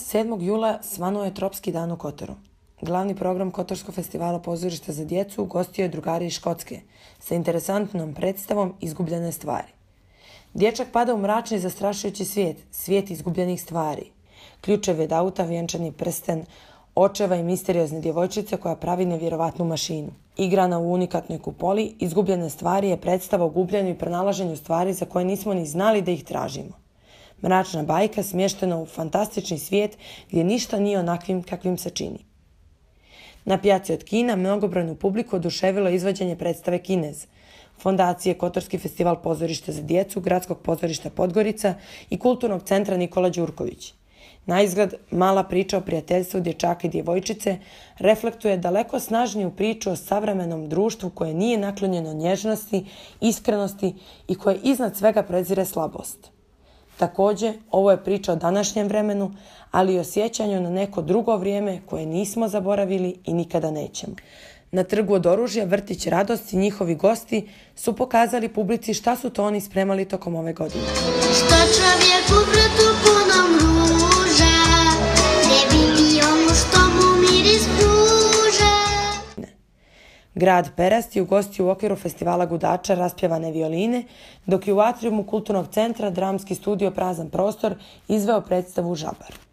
7. jula svanuo je tropski dan u Kotoru. Glavni program Kotorskog festivala pozorišta za djecu ugostio je drugari iz Škotske sa interesantnom predstavom Izgubljene stvari. Dječak pada u mračni zastrašujući svijet, svijet izgubljenih stvari. Ključeve dauta, vjenčani prsten, očeva i misteriozne djevojčice koja pravi nevjerovatnu mašinu. Igrana u unikatnoj kupoli, izgubljene stvari je predstava o gubljenju i pronalaženju stvari za koje nismo ni znali da ih tražimo. Mračna bajka smještena u fantastični svijet gdje ništa nije onakvim kakvim se čini. Na pijaci od Kina mnogobrojnu publiku oduševilo izvođenje predstave Kinez, Fondacije Kotorski festival pozorišta za djecu, Gradskog pozorišta Podgorica i Kulturnog centra Nikola Đurković. Na izgled, mala priča o prijateljstvu dječaka i djevojčice reflektuje daleko snažniju priču o savremenom društvu koje nije naklonjeno nježnosti, iskrenosti i koje iznad svega prezire slabost. Takođe, ovo je priča o današnjem vremenu, ali i o sjećanju na neko drugo vrijeme koje nismo zaboravili i nikada nećemo. Na trgu od oružja Vrtić Radost i njihovi gosti su pokazali publici šta su to oni spremali tokom ove godine. Šta čovjek u vrtu ponovno? Grad Perast je u gosti u okviru festivala gudača raspjevane violine, dok je u atriumu kulturnog centra dramski studio Prazan prostor izveo predstavu Žabar.